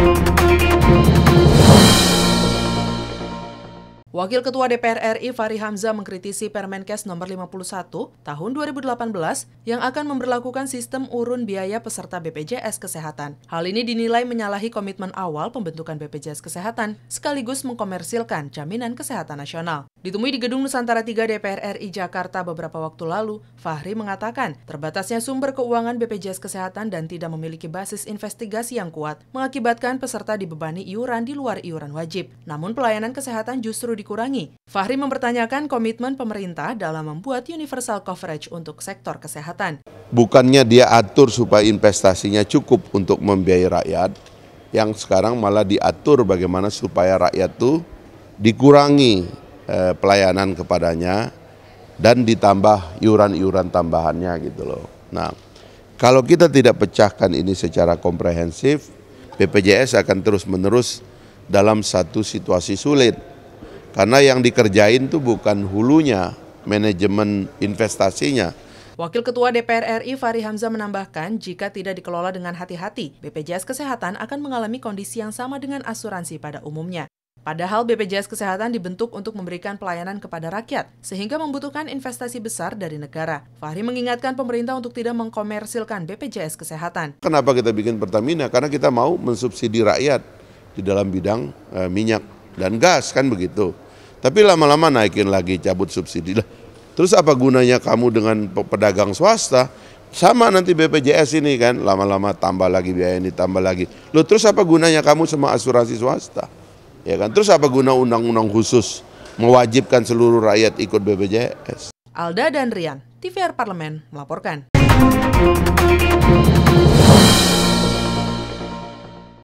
thank you Wakil Ketua DPR RI Fahri Hamzah mengkritisi Permenkes nomor 51 tahun 2018 yang akan memperlakukan sistem urun biaya peserta BPJS Kesehatan. Hal ini dinilai menyalahi komitmen awal pembentukan BPJS Kesehatan sekaligus mengkomersilkan jaminan kesehatan nasional. Ditemui di Gedung Nusantara 3 DPR RI Jakarta beberapa waktu lalu, Fahri mengatakan terbatasnya sumber keuangan BPJS Kesehatan dan tidak memiliki basis investigasi yang kuat mengakibatkan peserta dibebani iuran di luar iuran wajib. Namun pelayanan kesehatan justru dikurangi. Fahri mempertanyakan komitmen pemerintah dalam membuat universal coverage untuk sektor kesehatan. Bukannya dia atur supaya investasinya cukup untuk membiayai rakyat, yang sekarang malah diatur bagaimana supaya rakyat itu dikurangi eh, pelayanan kepadanya dan ditambah iuran-iuran tambahannya gitu loh. Nah, kalau kita tidak pecahkan ini secara komprehensif, BPJS akan terus-menerus dalam satu situasi sulit. Karena yang dikerjain tuh bukan hulunya, manajemen investasinya, Wakil Ketua DPR RI Fahri Hamzah menambahkan, jika tidak dikelola dengan hati-hati, BPJS Kesehatan akan mengalami kondisi yang sama dengan asuransi pada umumnya. Padahal BPJS Kesehatan dibentuk untuk memberikan pelayanan kepada rakyat, sehingga membutuhkan investasi besar dari negara. Fahri mengingatkan pemerintah untuk tidak mengkomersilkan BPJS Kesehatan. Kenapa kita bikin Pertamina? Karena kita mau mensubsidi rakyat di dalam bidang e, minyak dan gas kan begitu. Tapi lama-lama naikin lagi cabut subsidi lah. Terus apa gunanya kamu dengan pedagang swasta? Sama nanti BPJS ini kan lama-lama tambah lagi biaya ini tambah lagi. lo terus apa gunanya kamu sama asuransi swasta? Ya kan? Terus apa guna undang-undang khusus mewajibkan seluruh rakyat ikut BPJS? Alda dan Rian, TVR Parlemen melaporkan.